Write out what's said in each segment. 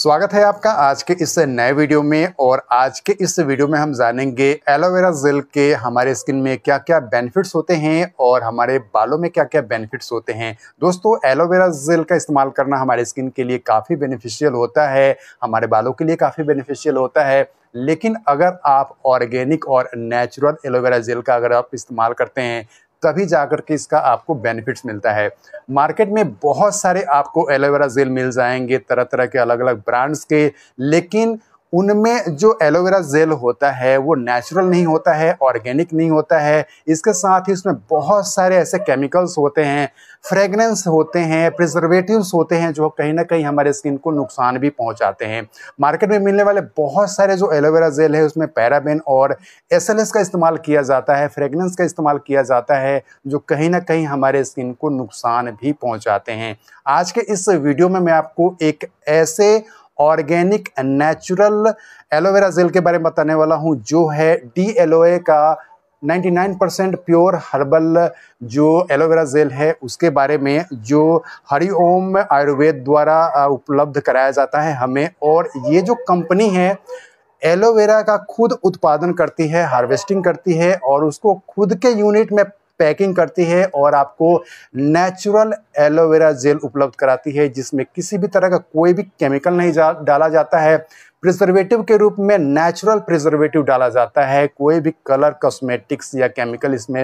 स्वागत है आपका आज के इस नए वीडियो में और आज के इस वीडियो में हम जानेंगे एलोवेरा जेल के हमारे स्किन में क्या क्या बेनिफिट्स होते हैं और हमारे बालों में क्या क्या बेनिफिट्स होते हैं दोस्तों एलोवेरा जेल का इस्तेमाल करना हमारे स्किन के लिए काफ़ी बेनिफिशियल होता है हमारे बालों के लिए काफ़ी बेनिफिशियल होता है लेकिन अगर आप ऑर्गेनिक और नेचुरल एलोवेरा जेल का अगर आप इस्तेमाल करते हैं तभी जाकर के इसका आपको बेनिफिट्स मिलता है मार्केट में बहुत सारे आपको एलोवेरा जेल मिल जाएंगे तरह तरह के अलग अलग ब्रांड्स के लेकिन उनमें जो एलोवेरा जेल होता है वो नेचुरल नहीं होता है ऑर्गेनिक नहीं होता है इसके साथ ही उसमें बहुत सारे ऐसे केमिकल्स होते हैं फ्रेगनेंस होते हैं प्रिजर्वेटिव्स होते हैं जो कहीं ना कहीं हमारे स्किन को नुकसान भी पहुंचाते हैं मार्केट में मिलने वाले बहुत सारे जो एलोवेरा जेल है उसमें पैराबेन और एस का इस्तेमाल किया जाता है फ्रेगनेंस का इस्तेमाल किया जाता है जो कहीं ना कहीं हमारे स्किन को नुकसान भी पहुँचाते हैं आज के इस वीडियो में मैं आपको एक ऐसे ऑर्गेनिक नेचुरल एलोवेरा जेल के बारे में बताने वाला हूँ जो है डी एलोए का 99 परसेंट प्योर हर्बल जो एलोवेरा जेल है उसके बारे में जो हरिओम आयुर्वेद द्वारा उपलब्ध कराया जाता है हमें और ये जो कंपनी है एलोवेरा का खुद उत्पादन करती है हार्वेस्टिंग करती है और उसको खुद के यूनिट में पैकिंग करती है और आपको नेचुरल एलोवेरा जेल उपलब्ध कराती है जिसमें किसी भी तरह का कोई भी केमिकल नहीं जा, डाला जाता है प्रिजर्वेटिव के रूप में नेचुरल प्रिजर्वेटिव डाला जाता है कोई भी कलर कॉस्मेटिक्स या केमिकल इसमें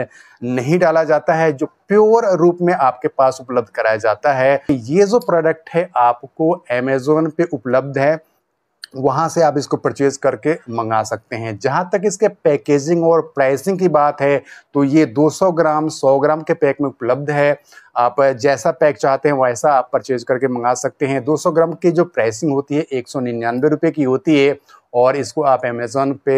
नहीं डाला जाता है जो प्योर रूप में आपके पास उपलब्ध कराया जाता है ये जो प्रोडक्ट है आपको अमेजोन पे उपलब्ध है वहाँ से आप इसको परचेज करके मंगा सकते हैं जहाँ तक इसके पैकेजिंग और प्राइसिंग की बात है तो ये 200 ग्राम 100 ग्राम के पैक में उपलब्ध है आप जैसा पैक चाहते हैं वैसा आप परचेज करके मंगा सकते हैं 200 ग्राम की जो प्राइसिंग होती है एक सौ की होती है और इसको आप अमेज़ोन पे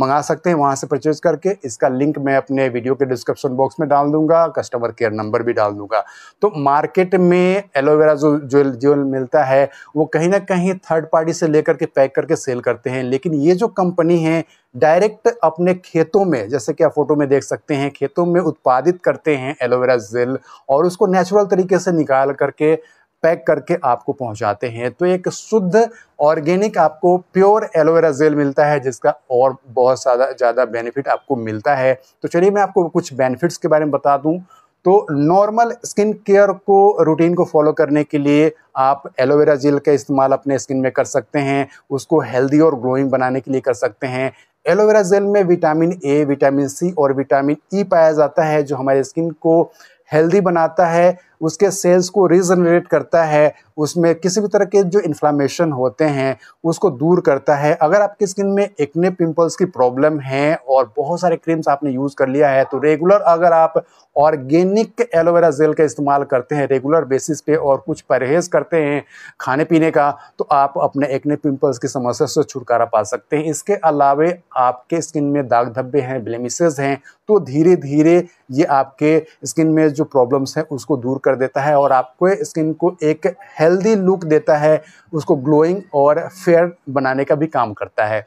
मंगा सकते हैं वहाँ से परचेज़ करके इसका लिंक मैं अपने वीडियो के डिस्क्रिप्शन बॉक्स में डाल दूंगा कस्टमर केयर नंबर भी डाल दूंगा तो मार्केट में एलोवेरा जो जो जो मिलता है वो कहीं ना कहीं थर्ड पार्टी से लेकर के पैक करके सेल करते हैं लेकिन ये जो कंपनी है डायरेक्ट अपने खेतों में जैसे कि आप फोटो में देख सकते हैं खेतों में उत्पादित करते हैं एलोवेरा जेल और उसको नेचुरल तरीके से निकाल करके पैक करके आपको पहुंचाते हैं तो एक शुद्ध ऑर्गेनिक आपको प्योर एलोवेरा जेल मिलता है जिसका और बहुत ज़्यादा ज़्यादा बेनिफिट आपको मिलता है तो चलिए मैं आपको कुछ बेनिफिट्स के बारे में बता दूँ तो नॉर्मल स्किन केयर को रूटीन को फॉलो करने के लिए आप एलोवेरा जेल का इस्तेमाल अपने स्किन में कर सकते हैं उसको हेल्दी और ग्लोइंग बनाने के लिए कर सकते हैं एलोवेरा जेल में विटामिन ए विटामिन सी और विटामिन ई e पाया जाता है जो हमारे स्किन को हेल्दी बनाता है उसके सेल्स को रीजनरेट करता है उसमें किसी भी तरह के जो इन्फ्लामेशन होते हैं उसको दूर करता है अगर आपकी स्किन में एक्ने पिंपल्स की प्रॉब्लम है और बहुत सारे क्रीम्स आपने यूज़ कर लिया है तो रेगुलर अगर आप ऑर्गेनिक एलोवेरा जेल का इस्तेमाल करते हैं रेगुलर बेसिस पे और कुछ परहेज करते हैं खाने पीने का तो आप अपने एक्ने पिम्पल्स की समस्या से छुटकारा पा सकते हैं इसके अलावे आपके स्किन में दाग धब्बे हैं ब्लेमिसेज हैं तो धीरे धीरे ये आपके स्किन में जो प्रॉब्लम्स हैं उसको दूर कर देता है और आपको स्किन को एक हेल्दी लुक देता है उसको ग्लोइंग और फेयर बनाने का भी काम करता है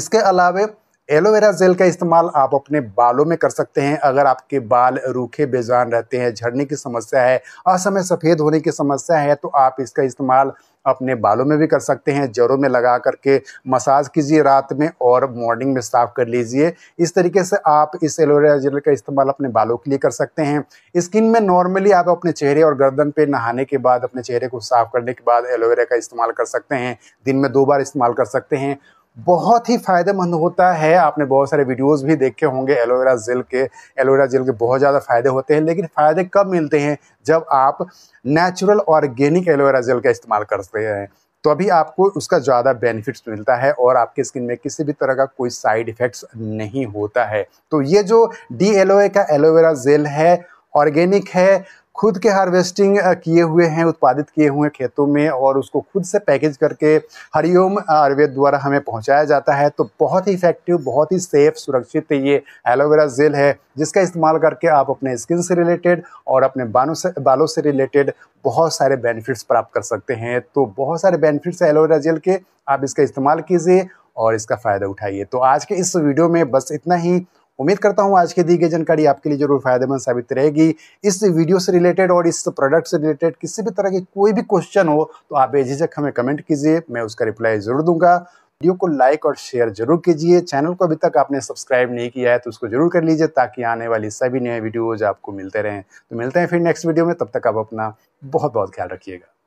इसके अलावा एलोवेरा जेल का इस्तेमाल आप अपने बालों में कर सकते हैं अगर आपके बाल रूखे बेजान रहते हैं झड़ने की समस्या है असमय सफ़ेद होने की समस्या है तो आप इसका इस्तेमाल अपने बालों में भी कर सकते हैं जड़ों में लगा करके मसाज कीजिए रात में और मॉर्निंग में साफ़ कर लीजिए इस तरीके से आप इस एलोवेरा जेल का इस्तेमाल अपने बालों के लिए कर सकते हैं स्किन में नॉर्मली आप अपने चेहरे और गर्दन पे नहाने के बाद अपने चेहरे को साफ़ करने के बाद एलोवेरा का इस्तेमाल कर सकते हैं दिन में दो बार इस्तेमाल कर सकते हैं बहुत ही फ़ायदेमंद होता है आपने बहुत सारे वीडियोस भी देखे होंगे एलोवेरा जेल के एलोवेरा जेल के बहुत ज़्यादा फ़ायदे होते हैं लेकिन फ़ायदे कब मिलते हैं जब आप नेचुरल ऑर्गेनिक एलोवेरा जेल का इस्तेमाल करते हैं तो अभी आपको उसका ज़्यादा बेनिफिट्स मिलता है और आपके स्किन में किसी भी तरह का कोई साइड इफ़ेक्ट्स नहीं होता है तो ये जो डी एलोए का एलोवेरा जेल है ऑर्गेनिक है खुद के हार्वेस्टिंग किए हुए हैं उत्पादित किए हुए खेतों में और उसको खुद से पैकेज करके हरिओम आयुर्वेद द्वारा हमें पहुंचाया जाता है तो बहुत ही इफेक्टिव बहुत ही सेफ सुरक्षित ये एलोवेरा जेल है जिसका इस्तेमाल करके आप अपने स्किन से रिलेटेड और अपने बालों से बालों से रिलेटेड बहुत सारे बेनिफिट्स प्राप्त कर सकते हैं तो बहुत सारे बेनिफिट्स है एलोवेरा जेल के आप इसका इस्तेमाल कीजिए और इसका फ़ायदा उठाइए तो आज के इस वीडियो में बस इतना ही उम्मीद करता हूँ आज की दी गई जानकारी आपके लिए जरूर फायदेमंद साबित रहेगी इस वीडियो से रिलेटेड और इस प्रोडक्ट से रिलेटेड किसी भी तरह के कोई भी क्वेश्चन हो तो आप बेझिझक हमें कमेंट कीजिए मैं उसका रिप्लाई जरूर दूंगा वीडियो को लाइक और शेयर जरूर कीजिए चैनल को अभी तक आपने सब्सक्राइब नहीं किया है तो उसको जरूर कर लीजिए ताकि आने वाली सभी नए वीडियोज आपको मिलते रहें तो मिलते हैं फिर नेक्स्ट वीडियो में तब तक आप अपना बहुत बहुत ख्याल रखिएगा